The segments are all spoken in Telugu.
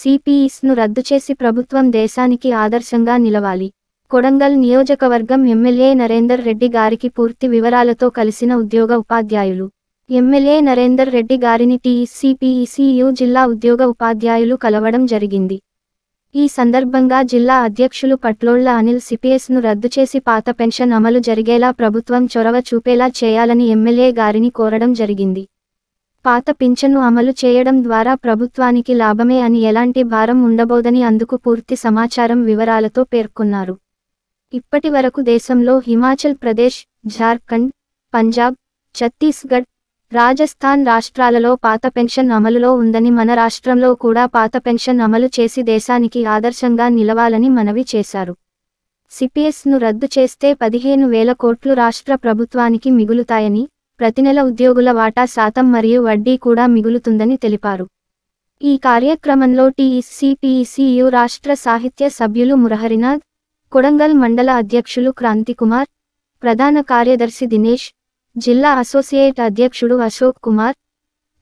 సిపిఈస్ను రద్దు చేసి ప్రభుత్వం దేశానికి ఆదర్శంగా నిలవాలి కొడంగల్ నియోజకవర్గం ఎమ్మెల్యే నరేందర్ రెడ్డి గారికి పూర్తి వివరాలతో కలిసిన ఉద్యోగ ఉపాధ్యాయులు ఎమ్మెల్యే నరేందర్ రెడ్డి గారిని టీసీపీఈసీయు జిల్లా ఉద్యోగ ఉపాధ్యాయులు కలవడం జరిగింది ఈ సందర్భంగా జిల్లా అధ్యక్షులు పట్లోళ్ల అనిల్ సిపిఎస్ను రద్దు చేసి పాత పెన్షన్ అమలు జరిగేలా ప్రభుత్వం చొరవ చూపేలా చేయాలని ఎమ్మెల్యే గారిని కోరడం జరిగింది పాత పింఛన్ను అమలు చేయడం ద్వారా ప్రభుత్వానికి లాభమే అని ఎలాంటి భారం ఉండబోదని అందుకు పూర్తి సమాచారం వివరాలతో పేర్కొన్నారు ఇప్పటి వరకు దేశంలో హిమాచల్ ప్రదేశ్ జార్ఖండ్ పంజాబ్ ఛత్తీస్గఢ్ రాజస్థాన్ రాష్ట్రాలలో పాత పెన్షన్ అమలులో ఉందని మన రాష్ట్రంలో కూడా పాత పెన్షన్ అమలు చేసి దేశానికి ఆదర్శంగా నిలవాలని మనవి చేశారు సిపిఎస్ను రద్దు చేస్తే పదిహేను వేల కోట్లు రాష్ట్ర ప్రభుత్వానికి మిగులుతాయని ప్రతినెల ఉద్యోగుల వాటా శాతం మరియు వడ్డీ కూడా మిగులుతుందని తెలిపారు ఈ కార్యక్రమంలో టీఈసీపీఈసీయు రాష్ట్ర సాహిత్య సభ్యులు మురహరినాథ్ కొడంగల్ మండల అధ్యక్షులు క్రాంతికుమార్ ప్రధాన కార్యదర్శి దినేష్ జిల్లా అసోసియేట్ అధ్యక్షుడు అశోక్ కుమార్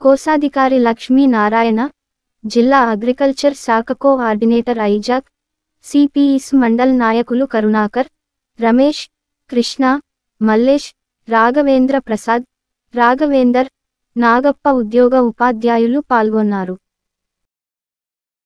కోశాధికారి లక్ష్మీ నారాయణ జిల్లా అగ్రికల్చర్ శాఖ కోఆర్డినేటర్ ఐజాక్ సిపిఈస్ మండల్ నాయకులు కరుణాకర్ రమేష్ కృష్ణ మల్లేష్ రాఘవేంద్ర ప్రసాద్ రాఘవేందర్ నాగప్ప ఉద్యోగ ఉపాధ్యాయులు పాల్గొన్నారు